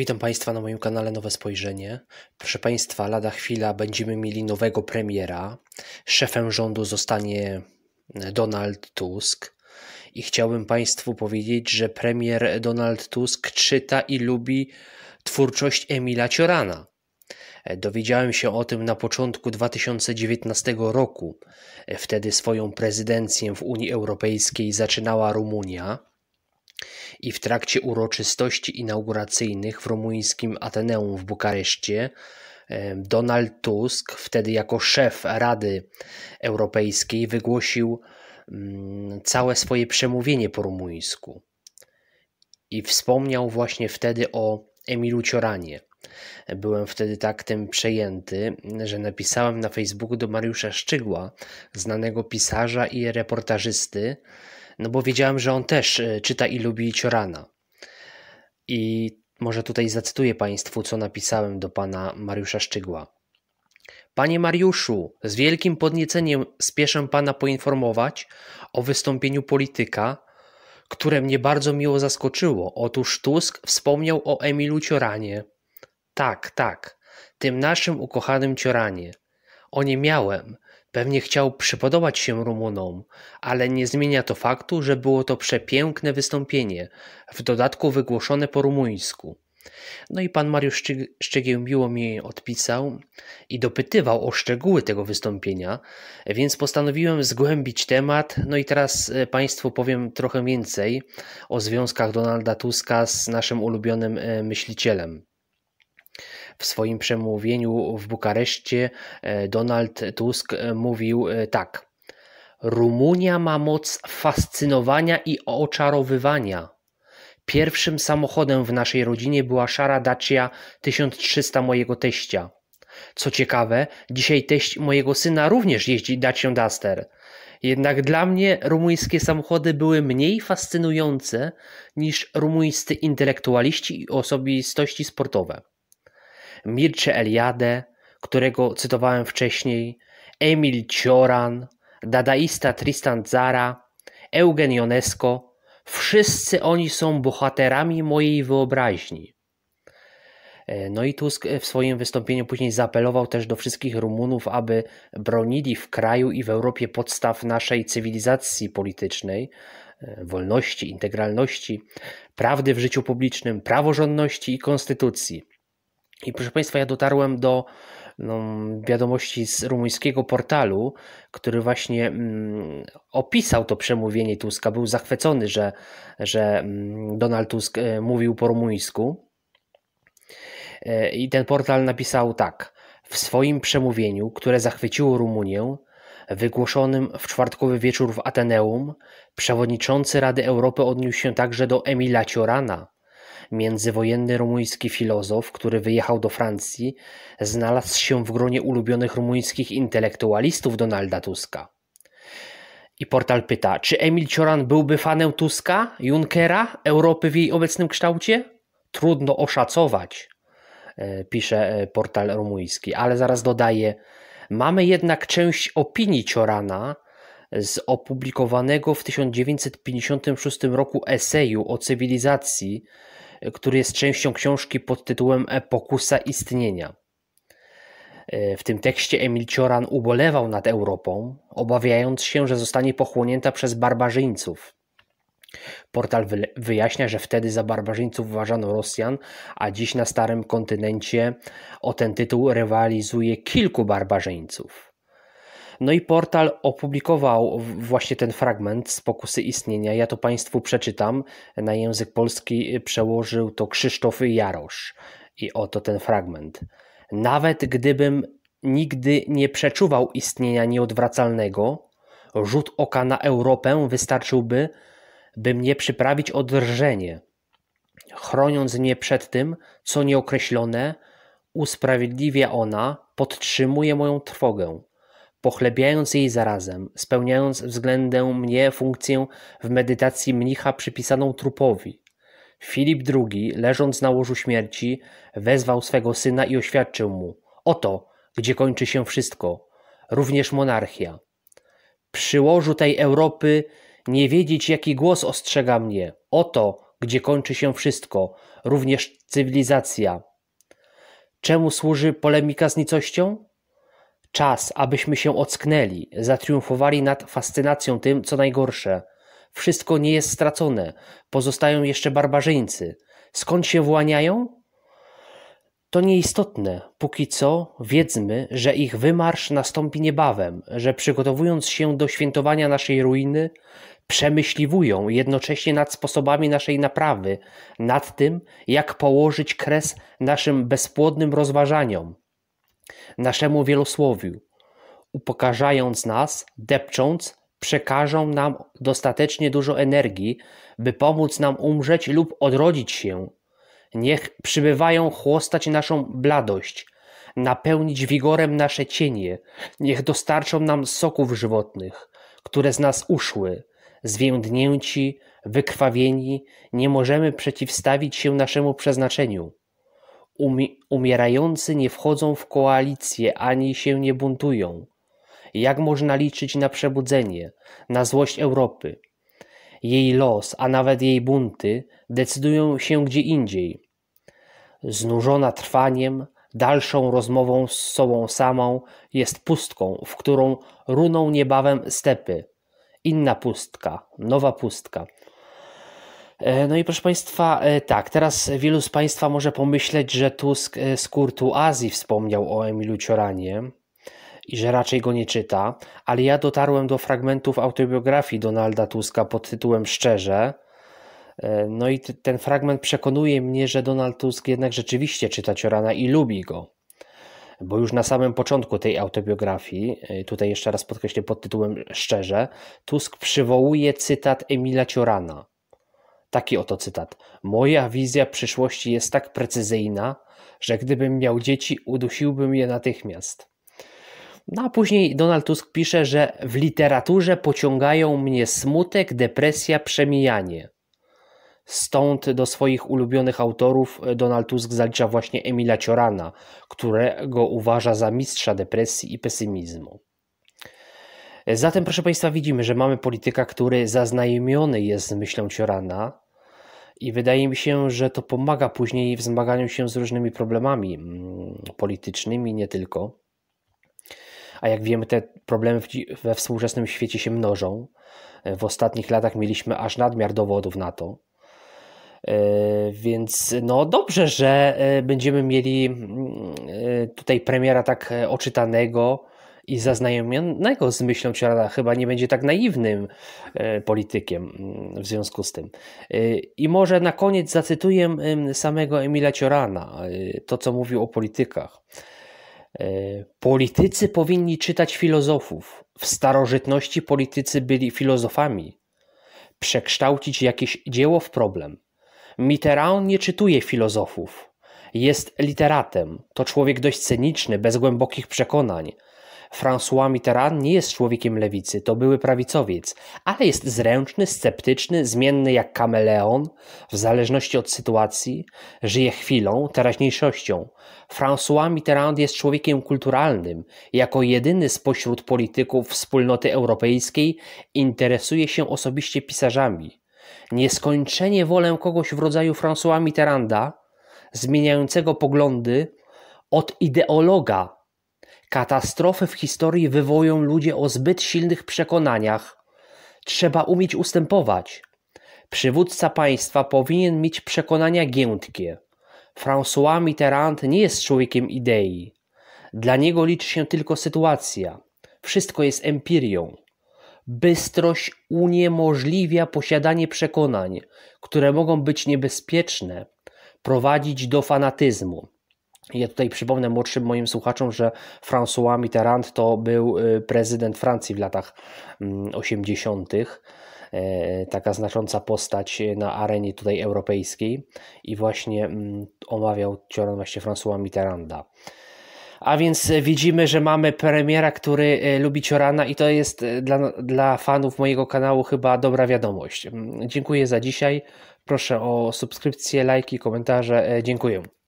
Witam Państwa na moim kanale Nowe Spojrzenie. Proszę Państwa, lada chwila będziemy mieli nowego premiera. Szefem rządu zostanie Donald Tusk. I chciałbym Państwu powiedzieć, że premier Donald Tusk czyta i lubi twórczość Emila Ciorana. E, dowiedziałem się o tym na początku 2019 roku. E, wtedy swoją prezydencję w Unii Europejskiej zaczynała Rumunia i w trakcie uroczystości inauguracyjnych w rumuńskim Ateneum w Bukareszcie Donald Tusk, wtedy jako szef Rady Europejskiej, wygłosił mm, całe swoje przemówienie po rumuńsku. I wspomniał właśnie wtedy o Emilu Cioranie. Byłem wtedy tak tym przejęty, że napisałem na Facebooku do Mariusza Szczygła, znanego pisarza i reportażysty, no bo wiedziałem, że on też e, czyta i lubi Ciorana. I może tutaj zacytuję Państwu, co napisałem do pana Mariusza Szczygła. Panie Mariuszu, z wielkim podnieceniem spieszę pana poinformować o wystąpieniu polityka, które mnie bardzo miło zaskoczyło. Otóż Tusk wspomniał o Emilu Cioranie. Tak, tak, tym naszym ukochanym Cioranie. O nie miałem Pewnie chciał przypodobać się Rumunom, ale nie zmienia to faktu, że było to przepiękne wystąpienie, w dodatku wygłoszone po rumuńsku. No i pan Mariusz Szczegieł miło mi odpisał i dopytywał o szczegóły tego wystąpienia, więc postanowiłem zgłębić temat. No i teraz e, Państwu powiem trochę więcej o związkach Donalda Tuska z naszym ulubionym e, myślicielem. W swoim przemówieniu w Bukareszcie e, Donald Tusk e, mówił e, tak: Rumunia ma moc fascynowania i oczarowywania. Pierwszym samochodem w naszej rodzinie była szara Dacia 1300 mojego teścia. Co ciekawe, dzisiaj teść mojego syna również jeździ Dacią Duster. Jednak dla mnie rumuńskie samochody były mniej fascynujące niż rumuńscy intelektualiści i osobistości sportowe. Mircze Eliade, którego cytowałem wcześniej, Emil Cioran, dadaista Tristan Zara, Eugen Ionesco, wszyscy oni są bohaterami mojej wyobraźni. E, no i Tusk w swoim wystąpieniu później zaapelował też do wszystkich Rumunów, aby bronili w kraju i w Europie podstaw naszej cywilizacji politycznej, e, wolności, integralności, prawdy w życiu publicznym, praworządności i konstytucji. I proszę Państwa, ja dotarłem do no, wiadomości z rumuńskiego portalu, który właśnie mm, opisał to przemówienie Tuska. Był zachwycony, że, że mm, Donald Tusk e, mówił po rumuńsku. E, I ten portal napisał tak. W swoim przemówieniu, które zachwyciło Rumunię, wygłoszonym w czwartkowy wieczór w Ateneum, przewodniczący Rady Europy odniósł się także do Emila Ciorana, międzywojenny rumuński filozof, który wyjechał do Francji, znalazł się w gronie ulubionych rumuńskich intelektualistów Donalda Tuska. I portal pyta, czy Emil Cioran byłby fanem Tuska, Junckera, Europy w jej obecnym kształcie? Trudno oszacować, e, pisze e, portal rumuński, ale zaraz dodaje, mamy jednak część opinii Ciorana, z opublikowanego w 1956 roku eseju o cywilizacji który jest częścią książki pod tytułem Pokusa istnienia. E, w tym tekście Emil Cioran ubolewał nad Europą, obawiając się, że zostanie pochłonięta przez barbarzyńców. Portal wyjaśnia, że wtedy za barbarzyńców uważano Rosjan, a dziś na starym kontynencie o ten tytuł rywalizuje kilku barbarzyńców. No i portal opublikował właśnie ten fragment z pokusy istnienia. Ja to Państwu przeczytam. Na język polski przełożył to Krzysztof Jarosz. I oto ten fragment. Nawet gdybym nigdy nie przeczuwał istnienia nieodwracalnego, rzut oka na Europę wystarczyłby, by mnie przyprawić o drżenie, chroniąc mnie przed tym, co nieokreślone, usprawiedliwia ona, podtrzymuje moją trwogę pochlebiając jej zarazem, spełniając względem mnie funkcję w medytacji mnicha przypisaną trupowi. Filip II, leżąc na łożu śmierci, wezwał swego syna i oświadczył mu: Oto, gdzie kończy się wszystko, również monarchia. Przy łożu tej Europy nie wiedzieć, jaki głos ostrzega mnie. Oto, gdzie kończy się wszystko, również cywilizacja. Czemu służy polemika z nicością? Czas, abyśmy się ocknęli, zatriumfowali nad fascynacją tym, co najgorsze. Wszystko nie jest stracone, pozostają jeszcze barbarzyńcy. Skąd się właniają? To nieistotne. Póki co wiedzmy, że ich wymarsz nastąpi niebawem, że przygotowując się do świętowania naszej ruiny, przemyśliwują jednocześnie nad sposobami naszej naprawy, nad tym, jak położyć kres naszym bezpłodnym rozważaniom naszemu wielosłowiu, upokarzając nas, depcząc, przekażą nam dostatecznie dużo energii, by pomóc nam umrzeć lub odrodzić się. Niech przybywają chłostać naszą bladość, napełnić wigorem nasze cienie, niech dostarczą nam soków żywotnych, które z nas uszły. Zwiędnięci, wykrwawieni, nie możemy przeciwstawić się naszemu przeznaczeniu umierający nie wchodzą w koalicję ani się nie buntują. Jak można liczyć na przebudzenie, na złość Europy? Jej los, a nawet jej bunty decydują się gdzie indziej. Znużona trwaniem, dalszą rozmową z sobą samą jest pustką, w którą runą niebawem stepy. Inna pustka, nowa pustka, E, no i proszę Państwa, e, tak, teraz wielu z Państwa może pomyśleć, że Tusk e, z Kurtu Azji wspomniał o Emilu Cioranie i że raczej go nie czyta, ale ja dotarłem do fragmentów autobiografii Donalda Tuska pod tytułem Szczerze. No i ten fragment przekonuje mnie, że Donald Tusk jednak rzeczywiście czyta Ciorana i lubi go. Bo już na samym początku tej autobiografii, tutaj jeszcze raz podkreślę pod tytułem Szczerze, Tusk przywołuje cytat Emila Ciorana – Taki oto cytat. Moja wizja przyszłości jest tak precyzyjna, że gdybym miał dzieci, udusiłbym je natychmiast. No a później Donald Tusk pisze, że w literaturze pociągają mnie smutek, depresja, przemijanie. Stąd do swoich ulubionych autorów Donald Tusk zalicza właśnie Emila Ciorana, którego uważa za mistrza depresji i pesymizmu. Zatem, proszę Państwa, widzimy, że mamy polityka, który zaznajomiony jest z myślą Ciorana i wydaje mi się, że to pomaga później w zmaganiu się z różnymi problemami mm, politycznymi, nie tylko. A jak wiemy, te problemy we współczesnym świecie się mnożą. W ostatnich latach mieliśmy aż nadmiar dowodów na to. E, więc no dobrze, że e, będziemy mieli mm, e, tutaj premiera tak oczytanego, i zaznajomionego z myślą Ciorana chyba nie będzie tak naiwnym e, politykiem mm, w związku z tym. E, I może na koniec zacytuję samego Emila Ciorana, e, to co mówił o politykach. Politycy powinni czytać filozofów. W starożytności politycy byli filozofami. Przekształcić jakieś dzieło w problem. Mitterrand nie czytuje filozofów. Jest literatem. To człowiek dość cyniczny, bez głębokich przekonań. François Mitterrand nie jest człowiekiem lewicy, to były prawicowiec, ale jest zręczny, sceptyczny, zmienny jak kameleon, w zależności od sytuacji, żyje chwilą, teraźniejszością. François Mitterrand jest człowiekiem kulturalnym. Jako jedyny spośród polityków wspólnoty europejskiej interesuje się osobiście pisarzami. Nieskończenie wolę kogoś w rodzaju François Mitterranda, zmieniającego poglądy od ideologa Katastrofy w historii wywołują ludzie o zbyt silnych przekonaniach. Trzeba umieć ustępować. Przywódca państwa powinien mieć przekonania giętkie. François Mitterrand nie jest człowiekiem idei. Dla niego liczy się tylko sytuacja. Wszystko jest empirią. Bystrość uniemożliwia posiadanie przekonań, które mogą być niebezpieczne, prowadzić do fanatyzmu. Ja tutaj przypomnę młodszym moim słuchaczom, że François Mitterrand to był y, prezydent Francji w latach 80 mm, e, taka znacząca postać y, na arenie tutaj europejskiej i właśnie mm, omawiał Cioran właśnie François Mitterranda. A więc y, widzimy, że mamy premiera, który lubi Ciorana i to jest dla, dla fanów mojego kanału chyba dobra wiadomość. Mm, dziękuję za dzisiaj. Proszę o subskrypcję, lajki, komentarze. E, dziękuję.